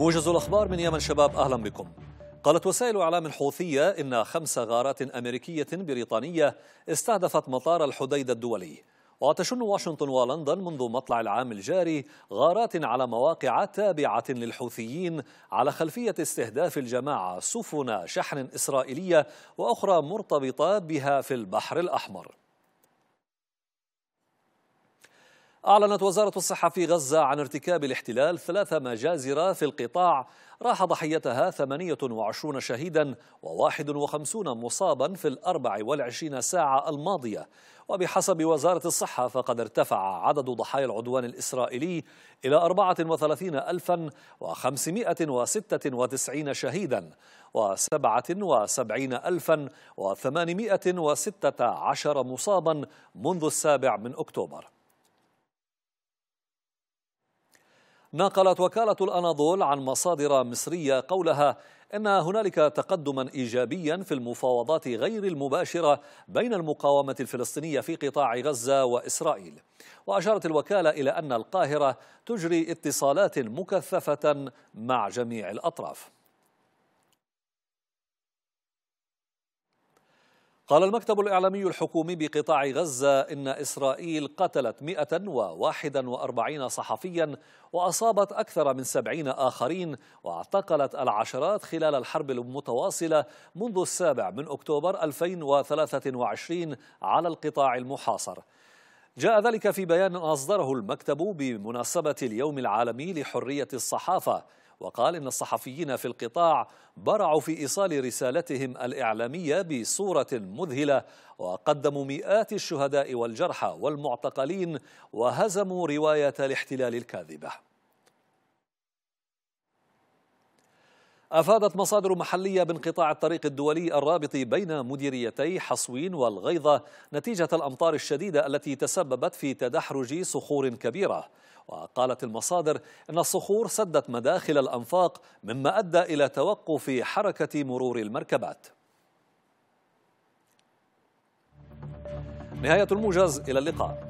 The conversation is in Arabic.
موجز الأخبار من يمن شباب أهلا بكم قالت وسائل أعلام حوثية إن خمس غارات أمريكية بريطانية استهدفت مطار الحديدة الدولي وتشن واشنطن ولندن منذ مطلع العام الجاري غارات على مواقع تابعة للحوثيين على خلفية استهداف الجماعة سفن شحن إسرائيلية وأخرى مرتبطة بها في البحر الأحمر أعلنت وزارة الصحة في غزة عن ارتكاب الاحتلال ثلاث مجازر في القطاع راح ضحيتها 28 شهيدا و51 مصابا في الأربع والعشرين ساعة الماضية وبحسب وزارة الصحة فقد ارتفع عدد ضحايا العدوان الإسرائيلي إلى 34596 شهيدا و77816 مصابا منذ السابع من أكتوبر نقلت وكالة الأناضول عن مصادر مصرية قولها إن هنالك تقدما إيجابيا في المفاوضات غير المباشرة بين المقاومة الفلسطينية في قطاع غزة وإسرائيل وأشارت الوكالة إلى أن القاهرة تجري اتصالات مكثفة مع جميع الأطراف قال المكتب الإعلامي الحكومي بقطاع غزة إن إسرائيل قتلت 141 صحفيا وأصابت أكثر من 70 آخرين واعتقلت العشرات خلال الحرب المتواصلة منذ السابع من أكتوبر 2023 على القطاع المحاصر جاء ذلك في بيان أصدره المكتب بمناسبة اليوم العالمي لحرية الصحافة وقال إن الصحفيين في القطاع برعوا في إيصال رسالتهم الإعلامية بصورة مذهلة وقدموا مئات الشهداء والجرحى والمعتقلين وهزموا رواية الاحتلال الكاذبة أفادت مصادر محلية بانقطاع الطريق الدولي الرابط بين مديريتي حصوين والغيظة نتيجة الأمطار الشديدة التي تسببت في تدحرج صخور كبيرة وقالت المصادر أن الصخور سدت مداخل الأنفاق مما أدى إلى توقف حركة مرور المركبات نهاية الموجز إلى اللقاء